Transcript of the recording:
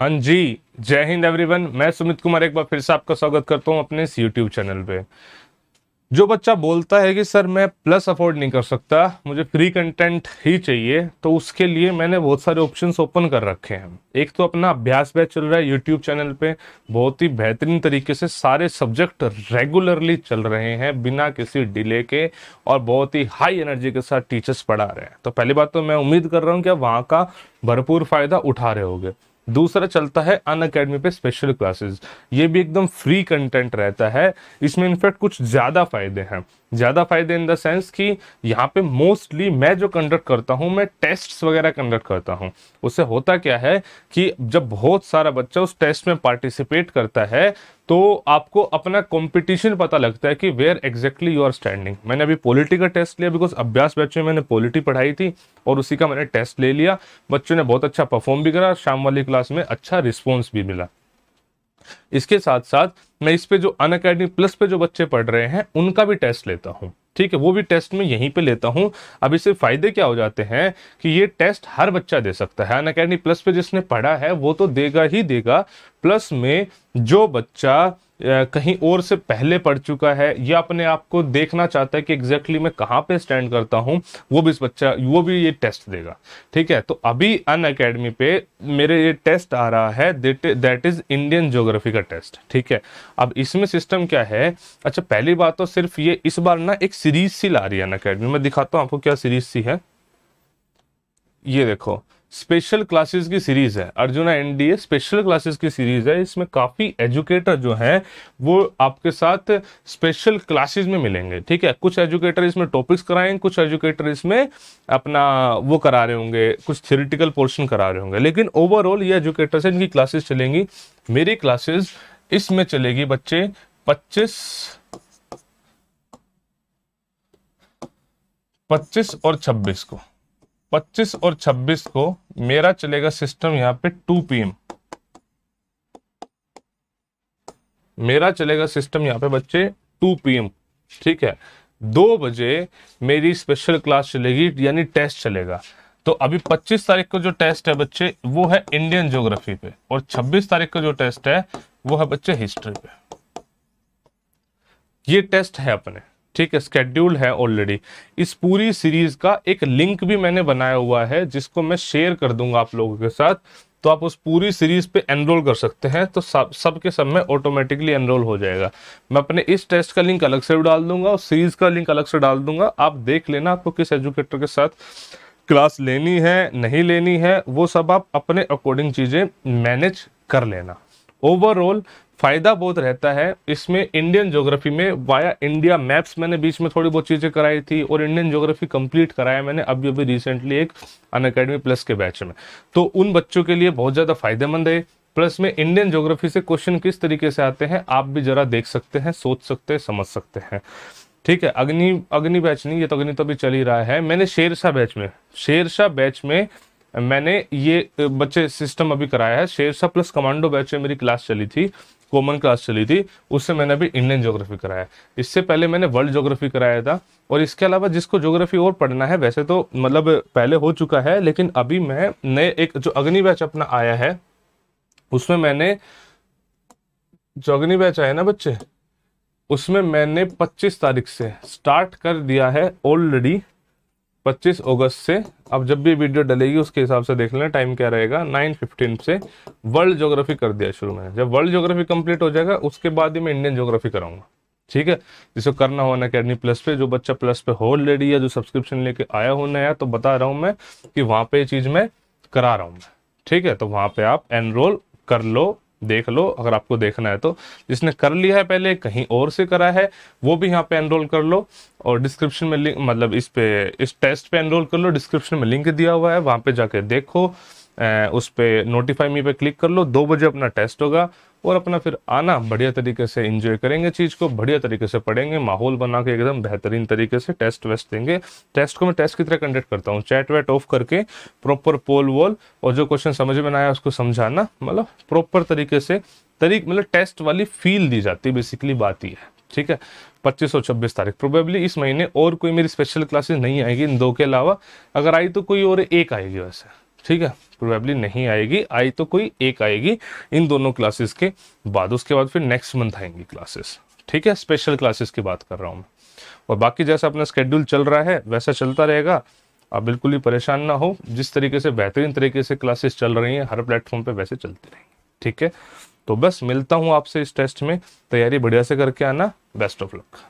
हाँ जी जय हिंद एवरीवन मैं सुमित कुमार एक बार फिर से आपका स्वागत करता हूँ अपने इस यूट्यूब चैनल पे जो बच्चा बोलता है कि सर मैं प्लस अफोर्ड नहीं कर सकता मुझे फ्री कंटेंट ही चाहिए तो उसके लिए मैंने बहुत सारे ऑप्शंस ओपन कर रखे हैं एक तो अपना अभ्यास बैच चल रहा है यूट्यूब चैनल पे बहुत ही बेहतरीन तरीके से सारे सब्जेक्ट रेगुलरली चल रहे हैं बिना किसी डिले के और बहुत ही हाई एनर्जी के साथ टीचर्स पढ़ा रहे हैं तो पहली बात तो मैं उम्मीद कर रहा हूँ कि आप वहाँ का भरपूर फ़ायदा उठा रहे होगे दूसरा चलता है अन अकेडमी पे स्पेशल क्लासेस ये भी एकदम फ्री कंटेंट रहता है इसमें इनफैक्ट कुछ ज़्यादा फायदे हैं ज़्यादा फायदे इन द सेंस कि यहाँ पे मोस्टली मैं जो कंडक्ट करता हूँ मैं टेस्ट्स वगैरह कंडक्ट करता हूँ उससे होता क्या है कि जब बहुत सारा बच्चा उस टेस्ट में पार्टिसिपेट करता है तो आपको अपना कंपटीशन पता लगता है कि where exactly you are standing मैंने अभी पॉलिटी का टेस्ट लिया बिकॉज अभ्यास बच्चों में मैंने पॉलिटी पढ़ाई थी और उसी का मैंने टेस्ट ले लिया बच्चों ने बहुत अच्छा परफॉर्म भी करा शाम वाली क्लास में अच्छा रिस्पॉन्स भी मिला इसके साथ साथ मैं इस पे जो अन अकेडमी प्लस पे जो बच्चे पढ़ रहे हैं उनका भी टेस्ट लेता हूँ ठीक है वो भी टेस्ट में यहीं पे लेता हूँ अब इससे फायदे क्या हो जाते हैं कि ये टेस्ट हर बच्चा दे सकता है अन अकेडमी प्लस पे जिसने पढ़ा है वो तो देगा ही देगा प्लस में जो बच्चा कहीं और से पहले पढ़ चुका है या अपने आप को देखना चाहता है कि एग्जैक्टली exactly मैं कहाँ पे स्टैंड करता हूँ वो भी इस बच्चा वो भी ये टेस्ट देगा ठीक है तो अभी अन अकेडमी पे मेरे ये टेस्ट आ रहा है दैट इज इंडियन ज्योग्राफी का टेस्ट ठीक है अब इसमें सिस्टम क्या है अच्छा पहली बात तो सिर्फ ये इस बार ना एक सीरीज सी ला रही है अन अकेडमी मैं दिखाता हूँ आपको क्या सीरीज सी है ये देखो स्पेशल क्लासेस की सीरीज है अर्जुना एनडीए स्पेशल क्लासेस की सीरीज है इसमें काफी एजुकेटर जो हैं वो आपके साथ स्पेशल क्लासेस में मिलेंगे ठीक है कुछ एजुकेटर इसमें टॉपिक्स कराएंगे कुछ एजुकेटर इसमें अपना वो करा रहे होंगे कुछ थियोरिटिकल पोर्शन करा रहे होंगे लेकिन ओवरऑल ये एजुकेटर्स है इनकी क्लासेस चलेंगी मेरी क्लासेस इसमें चलेगी बच्चे पच्चीस पच्चीस और छब्बीस को 25 और 26 को मेरा चलेगा सिस्टम यहां पे 2 पीएम मेरा चलेगा सिस्टम यहां पे बच्चे 2 पीएम ठीक है दो बजे मेरी स्पेशल क्लास चलेगी यानी टेस्ट चलेगा तो अभी 25 तारीख को जो टेस्ट है बच्चे वो है इंडियन ज्योग्राफी पे और 26 तारीख को जो टेस्ट है वो है बच्चे हिस्ट्री पे ये टेस्ट है अपने ठीक है स्केड्यूल है ऑलरेडी इस पूरी सीरीज का एक लिंक भी मैंने बनाया हुआ है जिसको मैं शेयर कर दूंगा आप लोगों के साथ तो आप उस पूरी सीरीज पे एनरोल कर सकते हैं तो सब सबके सब में ऑटोमेटिकली एनरोल हो जाएगा मैं अपने इस टेस्ट का लिंक अलग से डाल दूंगा और सीरीज का लिंक अलग से डाल दूंगा आप देख लेना आपको किस एजुकेटर के साथ क्लास लेनी है नहीं लेनी है वो सब आप अपने अकॉर्डिंग चीज़ें मैनेज कर लेना ओवरऑल फ़ायदा बहुत रहता है इसमें इंडियन ज्योग्राफी में वाया इंडिया मैप्स मैंने बीच में थोड़ी बहुत चीज़ें कराई थी और इंडियन ज्योग्राफी कंप्लीट कराया मैंने अभी अभी रिसेंटली एक अन अकेडमी प्लस के बैच में तो उन बच्चों के लिए बहुत ज़्यादा फायदेमंद है प्लस में इंडियन ज्योग्राफी से क्वेश्चन किस तरीके से आते हैं आप भी जरा देख सकते हैं सोच सकते हैं समझ सकते हैं ठीक है अग्नि अग्नि बैच नहीं ये तो अग्नि तो अभी चल ही रहा है मैंने शेरशाह बैच में शेरशाह बैच में मैंने ये बच्चे सिस्टम अभी कराया है शेरशाह प्लस कमांडो बैच में मेरी क्लास चली थी कॉमन क्लास चली थी उससे मैंने अभी इंडियन ज्योग्राफी कराया इससे पहले मैंने वर्ल्ड ज्योग्राफी कराया था और इसके अलावा जिसको ज्योग्राफी और पढ़ना है वैसे तो मतलब पहले हो चुका है लेकिन अभी मैं नए एक जो अग्नि बैच अपना आया है उसमें मैंने जो अग्नि बैच आया ना बच्चे उसमें मैंने 25 तारीख से स्टार्ट कर दिया है ऑलरेडी 25 अगस्त से अब जब भी वीडियो डलेगी उसके हिसाब से देख लेना टाइम क्या रहेगा 9:15 से वर्ल्ड ज्योग्राफी कर दिया शुरू में जब वर्ल्ड ज्योग्राफी कंप्लीट हो जाएगा उसके बाद ही मैं इंडियन ज्योग्राफी कराऊंगा ठीक है जिसको करना हो अकेडमी प्लस पे जो बच्चा प्लस पे हो ऑलरेडी या जो सब्सक्रिप्शन लेके आया हो नया तो बता रहा हूँ मैं कि वहाँ पे ये चीज़ मैं करा रहा हूँ मैं ठीक है तो वहाँ पे आप एनरोल कर लो देख लो अगर आपको देखना है तो जिसने कर लिया है पहले कहीं और से करा है वो भी यहाँ पे एनरोल कर लो और डिस्क्रिप्शन में लिंक मतलब इस पे इस टेस्ट पे एनरोल कर लो डिस्क्रिप्शन में लिंक दिया हुआ है वहाँ पे जाके देखो उस पर नोटिफाई मी पे क्लिक कर लो दो बजे अपना टेस्ट होगा और अपना फिर आना बढ़िया तरीके से इंजॉय करेंगे चीज़ को बढ़िया तरीके से पढ़ेंगे माहौल बना के एकदम बेहतरीन तरीके से टेस्ट वेस्ट देंगे टेस्ट को मैं टेस्ट की तरह कंडक्ट करता हूँ चैट वैट ऑफ करके प्रॉपर पोल वोल और जो क्वेश्चन समझ में आया उसको समझाना मतलब प्रॉपर तरीके से तरीक मतलब टेस्ट वाली फील दी जाती है बेसिकली बात ही है ठीक है पच्चीस और छब्बीस तारीख प्रोबेबली इस महीने और कोई मेरी स्पेशल क्लासेस नहीं आएगी इन दो के अलावा अगर आई तो कोई और एक आएगी वैसे ठीक है प्रोबेबली नहीं आएगी आई तो कोई एक आएगी इन दोनों क्लासेस के बाद उसके बाद फिर नेक्स्ट मंथ आएंगी क्लासेस ठीक है स्पेशल क्लासेस की बात कर रहा हूँ मैं और बाकी जैसा अपना स्केड्यूल चल रहा है वैसा चलता रहेगा आप बिल्कुल ही परेशान ना हो जिस तरीके से बेहतरीन तरीके से क्लासेस चल रही हैं हर प्लेटफॉर्म पे वैसे चलती रहेंगी ठीक है तो बस मिलता हूँ आपसे इस टेस्ट में तैयारी बढ़िया से करके आना बेस्ट ऑफ लक